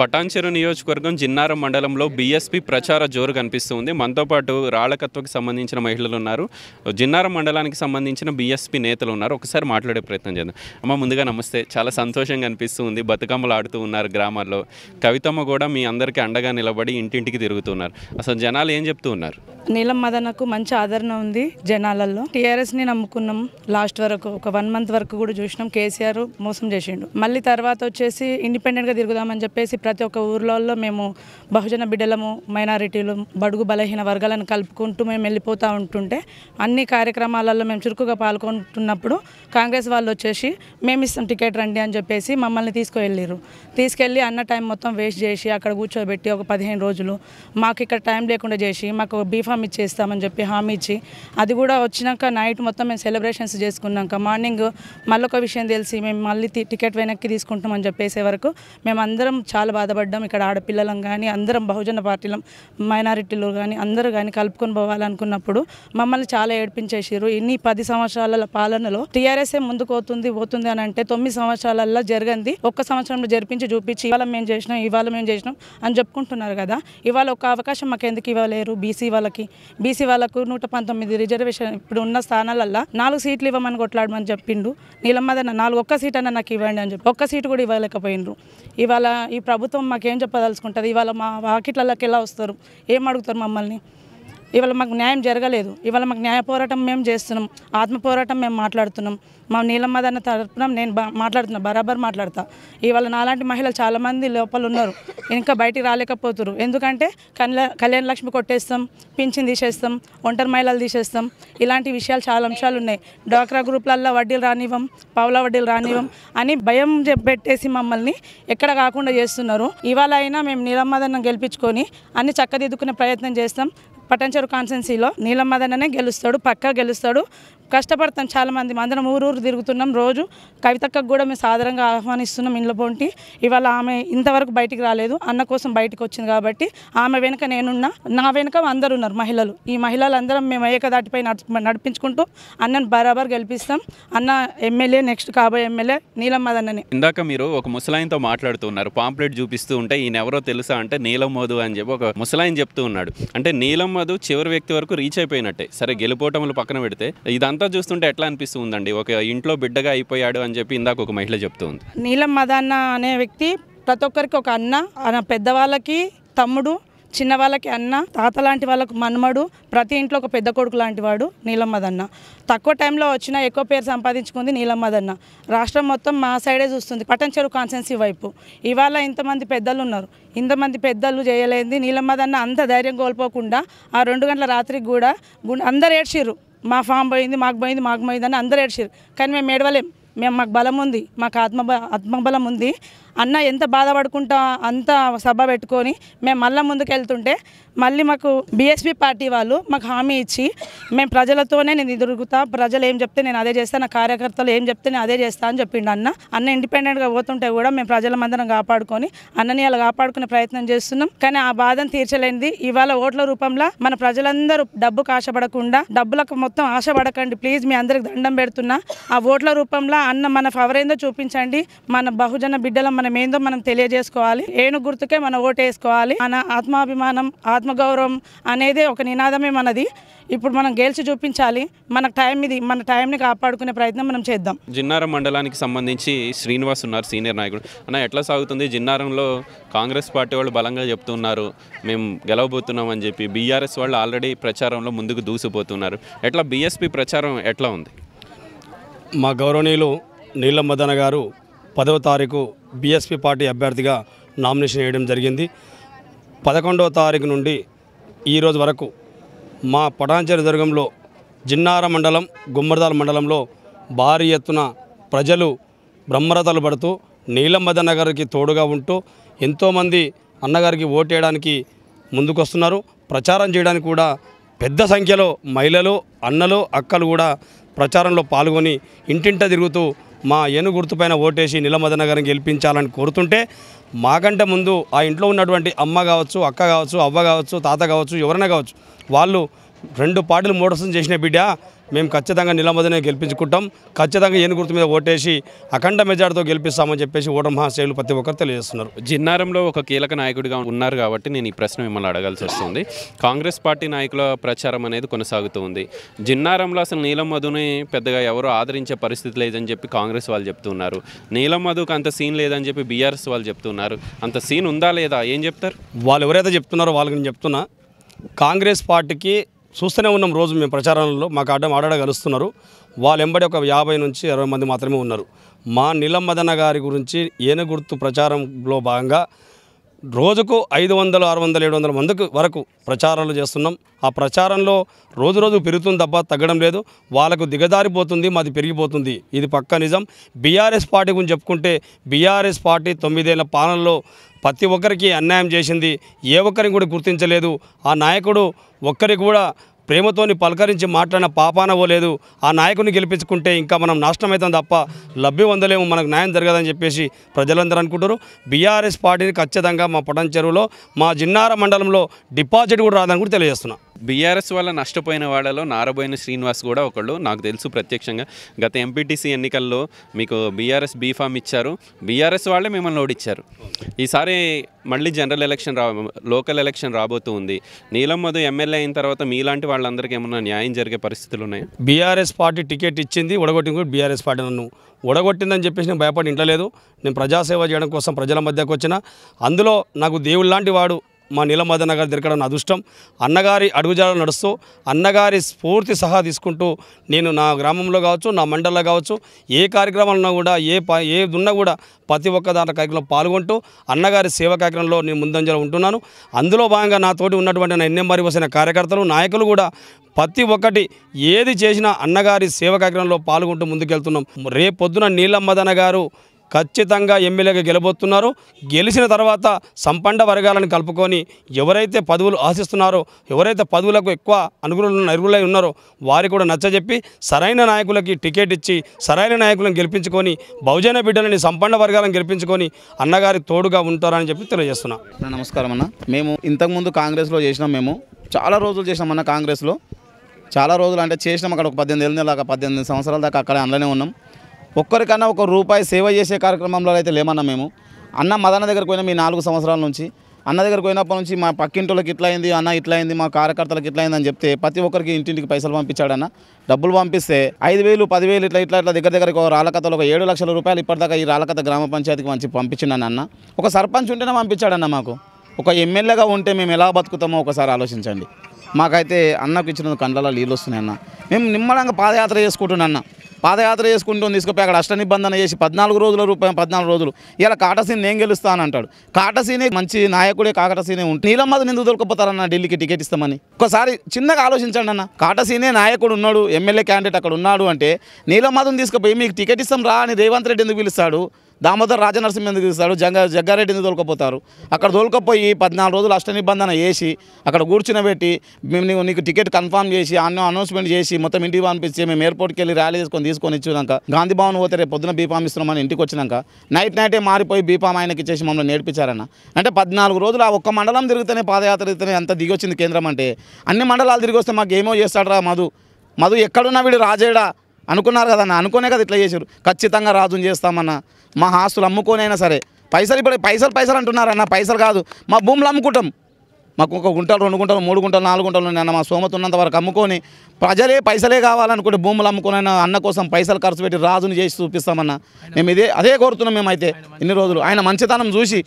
పటాన్చెరు నియోజకవర్గం జిన్నారం మండలంలో బీఎస్పీ ప్రచార జోరు కనిపిస్తుంది మనతో పాటు రాళ్లకత్వకి సంబంధించిన మహిళలు ఉన్నారు జిన్నారం మండలానికి సంబంధించిన బీఎస్పీ నేతలు ఉన్నారు ఒకసారి మాట్లాడే ప్రయత్నం చేద్దాం అమ్మ ముందుగా నమస్తే చాలా సంతోషంగా అనిపిస్తుంది బతుకమ్మలు ఆడుతూ ఉన్నారు గ్రామాల్లో కవితమ్మ కూడా మీ అందరికీ అండగా నిలబడి ఇంటింటికి తిరుగుతున్నారు అసలు జనాలు ఏం చెప్తూ ఉన్నారు నీలం మదనకు మంచి ఆదరణ ఉంది జనాలలో టీఆర్ఎస్ని నమ్ముకున్నాం లాస్ట్ వరకు ఒక వన్ మంత్ వరకు కూడా చూసినాం కేసీఆర్ మోసం చేసిండు మళ్ళీ తర్వాత వచ్చేసి ఇండిపెండెంట్గా తిరుగుదామని చెప్పేసి ప్రతి ఒక్క ఊర్లలో మేము బహుజన బిడ్డలము మైనారిటీలు బడుగు బలహీన వర్గాలను కలుపుకుంటూ మేము వెళ్ళిపోతూ ఉంటుంటే అన్ని కార్యక్రమాలలో మేము చురుకుగా పాల్గొంటున్నప్పుడు కాంగ్రెస్ వాళ్ళు వచ్చేసి మేము ఇస్తాం టికెట్ రండి అని చెప్పేసి మమ్మల్ని తీసుకువెళ్ళారు తీసుకెళ్ళి అన్న టైం మొత్తం వేస్ట్ చేసి అక్కడ కూర్చోబెట్టి ఒక పదిహేను రోజులు మాకు ఇక్కడ టైం లేకుండా చేసి మాకు బీఫామ్ ఇచ్చేస్తామని చెప్పి హామీ ఇచ్చి అది కూడా వచ్చినాక నైట్ మొత్తం మేము సెలబ్రేషన్స్ చేసుకున్నాక మార్నింగ్ మళ్ళొక విషయం తెలిసి మేము మళ్ళీ టికెట్ వెనక్కి తీసుకుంటామని చెప్పేసే వరకు మేమందరం చాలా బాధపడ్డాం ఇక్కడ ఆడపిల్లలం కానీ అందరం బహుజన పార్టీలం మైనారిటీలు కానీ అందరూ కానీ కలుపుకొని పోవాలనుకున్నప్పుడు మమ్మల్ని చాలా ఏడ్పించేసారు ఇన్ని పది సంవత్సరాల పాలనలో టీఆర్ఎస్ఏ ముందుకు పోతుంది పోతుంది అని అంటే తొమ్మిది సంవత్సరాలలో జరిగింది ఒక్క సంవత్సరంలో జరిపించి చూపించి ఇవాళ మేము చేసినాం ఇవాళ మేము చేసినాం అని చెప్పుకుంటున్నారు కదా ఇవాళ ఒక అవకాశం మాకు ఎందుకు ఇవ్వలేరు బీసీ వాళ్ళకి బీసీ వాళ్ళకు నూట పంతొమ్మిది రిజర్వేషన్ ఇప్పుడు ఉన్న స్థానాలల్లో నాలుగు సీట్లు ఇవ్వమని కొట్లాడమని చెప్పిండు నీలమ్మదన్న నాలుగు ఒక్క సీట్ అన్న నాకు ఇవ్వండి అని చెప్పి ఒక్క సీటు కూడా ఇవ్వలేకపోయిండ్రు ఇవాళ ఈ ప్రభుత్వం ప్రభుత్వం మాకేం చెప్పదలుచుకుంటుంది ఇవాళ మా వాకిట్లలోకి ఎలా వస్తారు ఏం అడుగుతారు మమ్మల్ని ఇవాళ మాకు న్యాయం జరగలేదు ఇవాళ మాకు న్యాయ పోరాటం మేము చేస్తున్నాం ఆత్మ పోరాటం మేము మాట్లాడుతున్నాం మా నీలమ్మదన్న తరఫున నేను మాట్లాడుతున్నా బరాబర్ మాట్లాడతా ఇవాళ నాలాంటి మహిళలు చాలామంది లోపల ఉన్నారు ఇంకా బయటికి రాలేకపోతున్నారు ఎందుకంటే కళ్యాణ లక్ష్మి కొట్టేస్తాం పింఛన్ తీసేస్తాం ఒంటరి మహిళలు తీసేస్తాం ఇలాంటి విషయాలు చాలా అంశాలు ఉన్నాయి డ్వాక్రా గ్రూప్లల్లో వడ్డీలు రానివ్వం పావుల వడ్డీలు రానివ్వం అని భయం పెట్టేసి మమ్మల్ని ఎక్కడ కాకుండా చేస్తున్నారు ఇవాళ అయినా మేము నీలమ్మదన్న గెలిపించుకొని అన్ని చక్కదిద్దుకునే ప్రయత్నం చేస్తాం పటంచెరు కాన్స్టెన్సీలో నీలం మదననే గెలుస్తాడు పక్కా గెలుస్తాడు కష్టపడతాం చాలామంది అందరం ఊరూరు తిరుగుతున్నాం రోజు కవితక్కకు కూడా మేము సాధారణంగా ఆహ్వానిస్తున్నాం ఇంట్లో పొంటి ఇవాళ ఆమె ఇంతవరకు బయటికి రాలేదు అన్న కోసం బయటకు వచ్చింది కాబట్టి ఆమె వెనుక నేనున్నా నా వెనుక అందరు ఉన్నారు మహిళలు ఈ మహిళలందరం మేము ఏకదాటిపై నడిపించుకుంటూ అన్నను బరాబర్ గెలిపిస్తాం అన్న ఎమ్మెల్యే నెక్స్ట్ కాబోయే ఎమ్మెల్యే అదన్నని ఇందాక మీరు ఒక ముసలాయిన్తో మాట్లాడుతున్నారు పాంప్లెట్ చూపిస్తూ ఉంటే ఈయన ఎవరో తెలుసా అంటే నీలం మధు అని చెప్పి ఒక ముసలాయిన్ చెప్తూ ఉన్నాడు అంటే నీలం మధు చివరి వ్యక్తి వరకు రీచ్ అయిపోయినట్టే సరే గెలుపోటములు పక్కన పెడితే ఇదంతా ఇదంతా చూస్తుంటే ఎట్లా అనిపిస్తుందండి ఒక ఇంట్లో బిడ్డగా అయిపోయాడు అని చెప్పి ఇందాక ఒక మహిళ చెప్తుంది నీలం మదాన్న అనే వ్యక్తి ప్రతి ఒక్కరికి ఒక అన్న పెద్దవాళ్ళకి తమ్ముడు చిన్నవాళ్ళకి అన్న తాత లాంటి వాళ్ళకు మనమడు ప్రతి ఇంట్లో ఒక పెద్ద కొడుకు లాంటి వాడు నీలమ్మదన్న తక్కువ టైంలో వచ్చిన ఎక్కువ పేరు సంపాదించుకుంది నీలమ్మదన్న రాష్ట్రం మొత్తం మా సైడే చూస్తుంది పటన్ చెరువు కాన్సెన్సీ వైపు ఇవాళ ఇంతమంది పెద్దలు ఉన్నారు ఇంతమంది పెద్దలు చేయలేంది నీలమ్మదన్న అంత ధైర్యం కోల్పోకుండా ఆ రెండు గంటల రాత్రికి కూడా అందరు ఏడ్చిర్రు మా ఫామ్ పోయింది మాకు పోయింది మాకు పోయింది అని అందరూ ఏడ్చారు కానీ మేము ఏడవలేము మేము మాకు బలం ఉంది మాకు ఆత్మ ఆత్మబలం ఉంది అన్న ఎంత బాధపడుకుంటా అంత సభ పెట్టుకొని మేము మళ్ళీ ముందుకు వెళ్తుంటే మళ్ళీ మాకు బీఎస్పీ పార్టీ వాళ్ళు మాకు హామీ ఇచ్చి మేము ప్రజలతోనే నేను ఎదురుగుతా ప్రజలు ఏం చెప్తే నేను అదే చేస్తాను నా కార్యకర్తలు ఏం చెప్తే నేను అదే చేస్తాను అని చెప్పిండు అన్న అన్న ఇండిపెండెంట్గా పోతుంటే కూడా మేము ప్రజల మందరం కాపాడుకొని అన్నని అలా కాపాడుకునే ప్రయత్నం చేస్తున్నాం కానీ ఆ బాధను తీర్చలేనిది ఇవాళ ఓట్ల రూపంలో మన ప్రజలందరూ డబ్బుకు ఆశపడకుండా డబ్బులకు మొత్తం ఆశపడకండి ప్లీజ్ మీ అందరికి దండం పెడుతున్నా ఆ ఓట్ల రూపంలో అన్న మన ఫవరేందో చూపించండి మన బహుజన బిడ్డలం మనం ఏందో మనం తెలియజేసుకోవాలి ఏను గుర్తుకే మనం ఓటేసుకోవాలి మన ఆత్మాభిమానం ఆత్మగౌరవం అనేది ఒక నినాదమే మనది ఇప్పుడు మనం గెలిచి చూపించాలి మన టైం ఇది మన టైంని కాపాడుకునే ప్రయత్నం మనం చేద్దాం జిన్నారం మండలానికి సంబంధించి శ్రీనివాస్ ఉన్నారు సీనియర్ నాయకుడు అన్న ఎట్లా సాగుతుంది జిన్నారంలో కాంగ్రెస్ పార్టీ వాళ్ళు బలంగా చెప్తున్నారు మేము గెలవబోతున్నాం అని చెప్పి బీఆర్ఎస్ వాళ్ళు ఆల్రెడీ ప్రచారంలో ముందుకు దూసిపోతున్నారు ఎట్లా బీఎస్పీ ప్రచారం ఎట్లా ఉంది మా గౌరవనీయులు నీళ్ళ మదన గారు పదవ తారీఖు బిఎస్పి పార్టీ అభ్యర్థిగా నామినేషన్ వేయడం జరిగింది పదకొండవ తారీఖు నుండి ఈరోజు వరకు మా పటాంచరి దుర్గంలో జిన్నార మండలం గుమ్మరదాల మండలంలో భారీ ఎత్తున ప్రజలు బ్రహ్మరథలు పడుతూ నీలమ్మదన్న గారికి తోడుగా ఉంటూ ఎంతోమంది అన్నగారికి ఓటేయడానికి ముందుకొస్తున్నారు ప్రచారం చేయడానికి కూడా పెద్ద సంఖ్యలో మహిళలు అన్నలు అక్కలు కూడా ప్రచారంలో పాల్గొని ఇంటింట తిరుగుతూ మా ఏను గుర్తుపైన ఓటేసి నిలమదనగరం గెలిపించాలని కోరుతుంటే మాకంటే ముందు ఆ ఇంట్లో ఉన్నటువంటి అమ్మ కావచ్చు అక్క కావచ్చు అవ్వ కావచ్చు తాత కావచ్చు ఎవరైనా కావచ్చు వాళ్ళు రెండు పార్టీలు మోడసం చేసిన బిడ్డ మేము ఖచ్చితంగా నిలమదనే గెలిపించుకుంటాం ఖచ్చితంగా ఏను గుర్తు మీద ఓటేసి అఖండ మెజార్టీతో గెలిపిస్తామని చెప్పేసి ఓటమి మహాశైలు ప్రతి ఒక్కరు తెలియజేస్తున్నారు జిన్నారంలో ఒక కీలక నాయకుడిగా ఉన్నారు కాబట్టి నేను ఈ ప్రశ్న మిమ్మల్ని అడగాల్సి వస్తుంది కాంగ్రెస్ పార్టీ నాయకుల ప్రచారం అనేది కొనసాగుతూ ఉంది జిన్నారంలో అసలు నీలం మధుని పెద్దగా ఎవరు ఆదరించే పరిస్థితి లేదని చెప్పి కాంగ్రెస్ వాళ్ళు చెప్తున్నారు నీలం అంత సీన్ లేదని చెప్పి బీఆర్ఎస్ వాళ్ళు చెప్తున్నారు అంత సీన్ ఉందా లేదా ఏం చెప్తారు వాళ్ళు ఎవరైతే చెప్తున్నారో వాళ్ళకి నేను చెప్తున్నా కాంగ్రెస్ పార్టీకి చూస్తూనే ఉన్నాం రోజు మేము ప్రచారంలో మాకు ఆడ ఆడ కలుస్తున్నారు వాళ్ళు ఎంబడి ఒక యాభై నుంచి అరవై మంది మాత్రమే ఉన్నారు మా నిలంబదన గారి గురించి ఏనుగుర్తు ప్రచారంలో భాగంగా రోజుకు ఐదు వందలు ఆరు వందలు ఏడు వందల మందికి వరకు ప్రచారాలు చేస్తున్నాం ఆ ప్రచారంలో రోజు రోజు పెరుగుతుంది తప్ప తగ్గడం లేదు వాళ్ళకు దిగదారిపోతుంది మాది పెరిగిపోతుంది ఇది పక్క నిజం బీఆర్ఎస్ పార్టీ గురించి చెప్పుకుంటే బీఆర్ఎస్ పార్టీ తొమ్మిదేళ్ల పాలనలో ప్రతి ఒక్కరికి అన్యాయం చేసింది ఏ ఒక్కరిని కూడా గుర్తించలేదు ఆ నాయకుడు ఒక్కరికి కూడా ప్రేమతోని పలకరించి మాట్లాడిన పాపాన పోలేదు ఆ నాయకుని గెలిపించుకుంటే ఇంకా మనం నాశనం అవుతాం తప్ప లబ్ధి పొందలేము మనకు న్యాయం జరగదని చెప్పేసి ప్రజలందరూ అనుకుంటారు బీఆర్ఎస్ పార్టీని ఖచ్చితంగా మా పొటన్ చెరువులో మా జిన్నార మండలంలో డిపాజిట్ కూడా రాదని కూడా తెలియజేస్తున్నాం బీఆర్ఎస్ వల్ల నష్టపోయిన వాళ్ళలో నారబోయిన శ్రీనివాస్ కూడా ఒకళ్ళు నాకు తెలుసు ప్రత్యక్షంగా గత ఎంపీటీసీ ఎన్నికల్లో మీకు బీఆర్ఎస్ బీఫామ్ ఇచ్చారు బీఆర్ఎస్ వాళ్ళే మిమ్మల్ని ఓడిచ్చారు ఈసారి మళ్ళీ జనరల్ ఎలక్షన్ రా లోకల్ ఎలక్షన్ రాబోతూ ఉంది నీలం మధు ఎమ్మెల్యే అయిన తర్వాత మీలాంటి వాళ్ళందరికీ ఏమన్నా న్యాయం జరిగే పరిస్థితులు ఉన్నాయి బీఆర్ఎస్ పార్టీ టికెట్ ఇచ్చింది ఉడగొట్టింది కూడా బీఆర్ఎస్ పార్టీ నన్ను ఉడగొట్టిందని చెప్పేసి నేను భయపడి ఇంట్లో లేదు నేను ప్రజాసేవ చేయడం కోసం ప్రజల మధ్యకు వచ్చిన అందులో నాకు దేవుళ్ళ లాంటి వాడు మా నీలమాధన్న గారు దొరకడం అదృష్టం అన్నగారి అడుగుజాడలు నడుస్తూ అన్నగారి స్ఫూర్తి సహా తీసుకుంటూ నేను నా గ్రామంలో కావచ్చు నా మండలంలో కావచ్చు ఏ కార్యక్రమాలున్నా కూడా ఏ ఏ ఉన్నా కూడా ప్రతి ఒక్క దాని కార్యక్రమంలో పాల్గొంటూ అన్నగారి సేవా కార్యక్రమంలో నేను ముందంజలో ఉంటున్నాను అందులో భాగంగా నా తోటి ఉన్నటువంటి నా మరి వచ్చిన కార్యకర్తలు నాయకులు కూడా ప్రతి ఒక్కటి ఏది చేసినా అన్నగారి సేవ కార్యక్రమంలో పాల్గొంటూ ముందుకెళ్తున్నాం రేపొద్దున నీలమ్మదన గారు ఖచ్చితంగా ఎమ్మెల్యేగా గెలబోతున్నారు గెలిచిన తర్వాత సంపండ వర్గాలను కలుపుకొని ఎవరైతే పదవులు ఆశిస్తున్నారో ఎవరైతే పదవులకు ఎక్కువ అనుగుణ అరుగులై ఉన్నారో వారి కూడా నచ్చజెప్పి సరైన నాయకులకి టికెట్ ఇచ్చి సరైన నాయకులను గెలిపించుకొని బహుజన బిడ్డలని సంపండ వర్గాలను గెలిపించుకొని అన్నగారి తోడుగా ఉంటారని చెప్పి తెలియజేస్తున్నాం నమస్కారం అన్న మేము ఇంతకుముందు కాంగ్రెస్లో చేసినాం మేము చాలా రోజులు చేసినాం అన్న కాంగ్రెస్లో చాలా రోజులు అంటే చేసినాం అక్కడ ఒక పద్దెనిమిది ఏళ్ళ దాకా పద్దెనిమిది సంవత్సరాల దాకా అక్కడే అందులోనే ఉన్నాం ఒక్కరికన్నా ఒక రూపాయి సేవ చేసే కార్యక్రమంలో అయితే లేమన్నా మేము అన్న మదన దగ్గరకు పోయినా మీ నాలుగు సంవత్సరాల నుంచి అన్న దగ్గరకు పోయినప్పటి నుంచి మా పక్కింటోళ్ళకి ఇట్లా అయింది అన్న ఇట్లా అయింది మా కార్యకర్తలకు ఇట్లా అయిందని చెప్తే ప్రతి ఒక్కరికి ఇంటింటికి పైసలు పంపించాడన్న డబ్బులు పంపిస్తే ఐదు వేలు పదివేలు ఇట్లా ఇట్లా ఇట్లా దగ్గర దగ్గర రాలకథలు ఒక ఏడు లక్షల రూపాయలు ఇప్పటిదాకా ఈ రాలకథ గ్రామ పంచాయతీకి మంచి పంపించిండన్న అన్న ఒక సర్పంచ్ ఉంటేనే పంపించాడన్న మాకు ఒక ఎమ్మెల్యేగా ఉంటే మేము ఎలా బతుకుతామో ఒకసారి ఆలోచించండి మాకైతే అన్నకు ఇచ్చిన కండ్లలో నీళ్ళు వస్తున్నాయి అన్న మేము నిమ్మడంగా పాదయాత్ర చేసుకుంటున్నా అన్న పాదయాత్ర చేసుకుంటూ తీసుకుపోయి అక్కడ అష్ట నిబంధన చేసి పద్నాలుగు రోజుల రూపాయలు పద్నాలుగు రోజులు ఇలా కాటసీని నేను గెలుస్తానంటాడు కాటసీనే మంచి నాయకుడే కాకటసీనే ఉంటుంది నీలమ్మది నిందు దొరకపోతారన్న ఢిల్లీకి టికెట్ ఇస్తామని ఒకసారి చిన్నగా ఆలోచించండి అన్న కాటసీనే నాయకుడు ఉన్నాడు ఎమ్మెల్యే క్యాండిడేట్ అక్కడ ఉన్నాడు అంటే నీలమ్మదిని తీసుకుపోయి మీకు టికెట్ ఇస్తాం రా అని రేవంత్ రెడ్డి ఎందుకు పిలుస్తాడు దామోదర్ రాజనరసింహ ఎందుకు తీస్తాడు జంగ జగ్గారెడ్డి ఎందుకు తోలుకపోతారు అక్కడ తోలుకపోయి పద్నాలుగు రోజులు అష్ట నిబంధన వేసి అక్కడ కూర్చునబెట్టి మేము నీకు నీకు టికెట్ కన్ఫామ్ చేసి అన్నో అనౌన్స్మెంట్ చేసి మొత్తం ఇంటికి పంపించి మేము ఎయిర్పోర్ట్కి వెళ్ళి ర్యాలీ చేసుకొని తీసుకొని ఇచ్చినాక గాంధీ భవన్ పోతే రేపు పొద్దున బీపాం ఇస్తున్నామని ఇంటికి వచ్చినాక నైట్ నైటే మారిపోయి బీపాం ఆయనకి ఇచ్చేసి మమ్మల్ని నేర్పించారన్న అంటే పద్నాలుగు రోజులు ఆ ఒక్క మండలం తిరిగితేనే పాదయాత్ర ఎంత అంత దిగొచ్చింది కేంద్రం అంటే అన్ని మండలాలు తిరిగి వస్తే మాకు ఏమో చేస్తాడరా మధు మధు ఎక్కడున్నా వీడు రాజేడా అనుకున్నారు కదన్న అనుకునే కదా ఇట్లా చేశారు ఖచ్చితంగా రాజుని చేస్తామన్నా మా ఆస్తులు అమ్ముకోనైనా సరే పైసలు ఇప్పుడు పైసలు పైసలు అంటున్నారన్న పైసలు కాదు మా భూములు అమ్ముకుంటాం మాకు ఒక గుంటలు రెండు గుంటలు మూడు గుంటలు నాలుగు గుంటలు అన్న మా సోమత ఉన్నంత వరకు అమ్ముకొని ప్రజలే పైసలే కావాలనుకుంటే భూములు అమ్ముకునైనా అన్న కోసం పైసలు ఖర్చు పెట్టి రాజుని చేసి చూపిస్తామన్న మేము ఇదే అదే కోరుతున్నాం మేమైతే ఇన్ని రోజులు ఆయన మంచితనం చూసి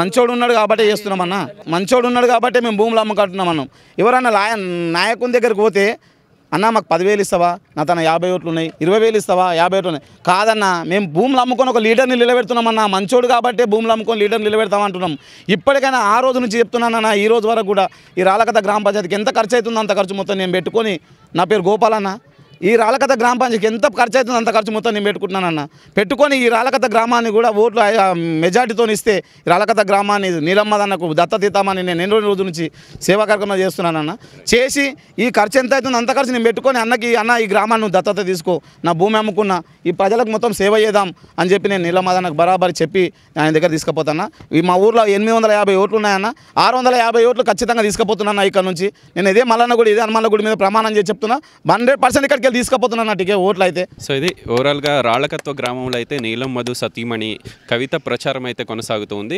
మంచోడు ఉన్నాడు కాబట్టి చేస్తున్నామన్న మంచోడు ఉన్నాడు కాబట్టి మేము భూములు అమ్ముకుంటున్నాం అన్నాం ఎవరన్నా నాయకుని దగ్గరికి పోతే అన్న మాకు పదివేలు ఇస్తావా నా తన యాభై ఓట్లు ఉన్నాయి ఇరవై వేలు ఇస్తావా యాభై ఓట్లు ఉన్నాయి కాదన్న మేము భూములు అమ్ముకొని ఒక లీడర్ని నిలబెడుతున్నామన్న మంచోడు కాబట్టి భూములు అమ్ముకొని లీడర్ని నిలబెడతామంటున్నాం ఇప్పటికైనా ఆ రోజు నుంచి చెప్తున్నానన్న ఈ రోజు వరకు కూడా ఈ రాలకథ గ్రామ పంచాయతీకి ఎంత ఖర్చు అవుతుందో అంత ఖర్చు మొత్తం నేను పెట్టుకొని నా పేరు గోపాలన్న ఈ రాళ్ళకథ గ్రామ పంచాయతీకి ఎంత ఖర్చు అవుతుంది అంత ఖర్చు మొత్తం నేను పెట్టుకుంటున్నానన్న పెట్టుకొని ఈ రాళ్ళకథ గ్రామాన్ని కూడా ఓట్లు మెజార్టీతో ఇస్తే రాళ్ళకథ గ్రామాన్ని నీలమ్మదన్నకు దత్తతీతామని నేను ఎన్ని రోజుల నుంచి సేవా కార్యక్రమం చేస్తున్నానన్న చేసి ఈ ఖర్చు ఎంత అవుతుందో అంత ఖర్చు నేను పెట్టుకొని అన్నకి అన్న ఈ గ్రామాన్ని దత్తత తీసుకో నా భూమి అమ్ముకున్న ఈ ప్రజలకు మొత్తం సేవ చేద్దాం అని చెప్పి నేను నీలమ్మదన్నకు బరాబరి చెప్పి ఆయన దగ్గర తీసుకుపోతాను ఈ మా ఊర్లో ఎనిమిది వందల యాభై ఓట్లు ఉన్నాయన్న ఆరు వందల యాభై ఓట్లు ఖచ్చితంగా తీసుకుపోతున్నాను ఇక్కడ నుంచి నేను ఇదే మల్లన్న గుడి ఇదే హనుమాన్ల గుడి మీద ప్రమాణం చేసి చెప్తున్నా హండ్రెడ్ పర్సెంట్ ఇక్కడికి ఎన్నికలు తీసుకపోతున్నాను అటుకే ఓట్లు అయితే సో ఇది ఓవరాల్గా రాళ్ళకత్వ గ్రామంలో అయితే నీలం మధు సతీమణి కవిత ప్రచారం అయితే కొనసాగుతుంది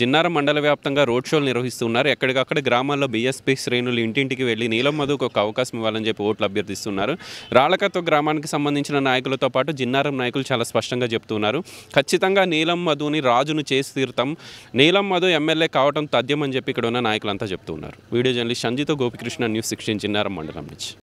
జిన్నార మండల వ్యాప్తంగా రోడ్ షోలు నిర్వహిస్తున్నారు ఎక్కడికక్కడ గ్రామాల్లో బీఎస్పీ శ్రేణులు ఇంటింటికి వెళ్ళి నీలం మధుకు ఒక అవకాశం ఇవ్వాలని చెప్పి ఓట్లు అభ్యర్థిస్తున్నారు రాళ్ళకత్వ గ్రామానికి సంబంధించిన నాయకులతో పాటు జిన్నారం నాయకులు చాలా స్పష్టంగా చెప్తున్నారు ఖచ్చితంగా నీలం మధుని రాజును చేసి తీరుతాం నీలం మధు ఎమ్మెల్యే కావటం తథ్యం అని చెప్పి ఇక్కడ ఉన్న నాయకులంతా చెప్తున్నారు video journalist Sanjitha Gopikrishna news sixteen Chinnaram మండలం నుంచి